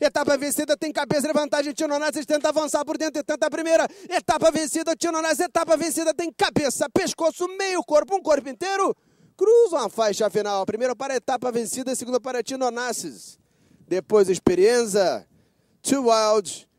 Etapa vencida, tem cabeça de vantagem. Tinonazes tenta avançar por dentro e tenta a primeira. Etapa vencida, Tino Tinonazes. Etapa vencida, tem cabeça, pescoço, meio corpo, um corpo inteiro. cruza uma faixa final. Primeiro para a etapa vencida, segundo para Tino Tinonazes. Depois experiência. Two Wild.